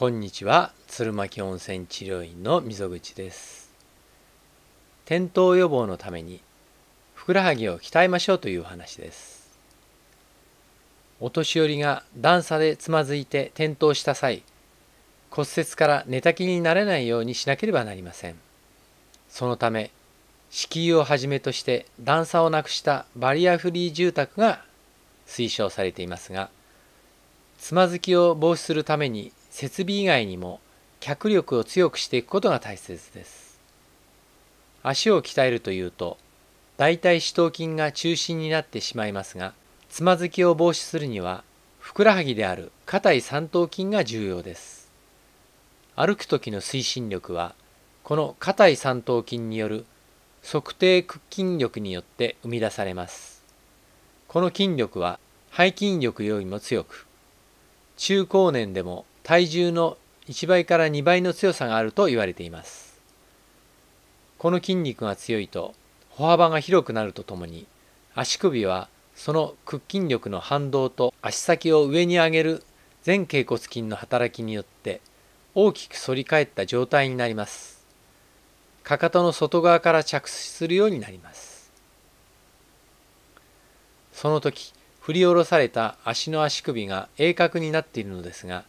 こんにちは鶴巻温泉治療院の溝口です転倒予防のためにふくらはぎを鍛えましょうという話ですお年寄りが段差でつまずいて転倒した際骨折から寝たきりになれないようにしなければなりませんそのため敷居をはじめとして段差をなくしたバリアフリー住宅が推奨されていますがつまずきを防止するために設備以外にも脚力を強くしていくことが大切です足を鍛えるというと大腿四頭筋が中心になってしまいますがつまずきを防止するにはふくらはぎである硬い三頭筋が重要です歩く時の推進力はこの硬い三頭筋による測定屈筋力によって生み出されますこの筋力は背筋力よりも強く中高年でも体重の1倍から2倍の強さがあると言われていますこの筋肉が強いと歩幅が広くなるとともに足首はその屈筋力の反動と足先を上に上げる前脛骨筋の働きによって大きく反り返った状態になりますかかとの外側から着地するようになりますその時振り下ろされた足の足首が鋭角になっているのですが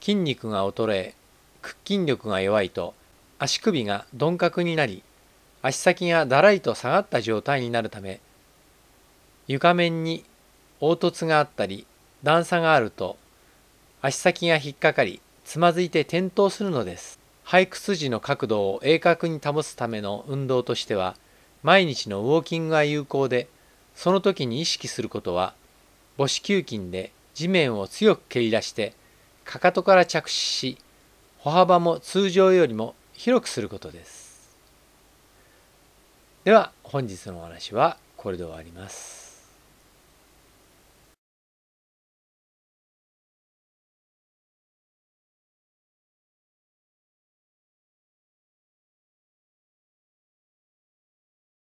筋肉が衰え屈筋力が弱いと足首が鈍角になり足先がだらりと下がった状態になるため床面に凹凸があったり段差があると足先が引っかかりつまずいて転倒するのです背屈時の角度を鋭角に保つための運動としては毎日のウォーキングが有効でその時に意識することは母子球筋で地面を強く蹴り出してかかとから着手し歩幅も通常よりも広くすることですでは本日のお話はこれで終わります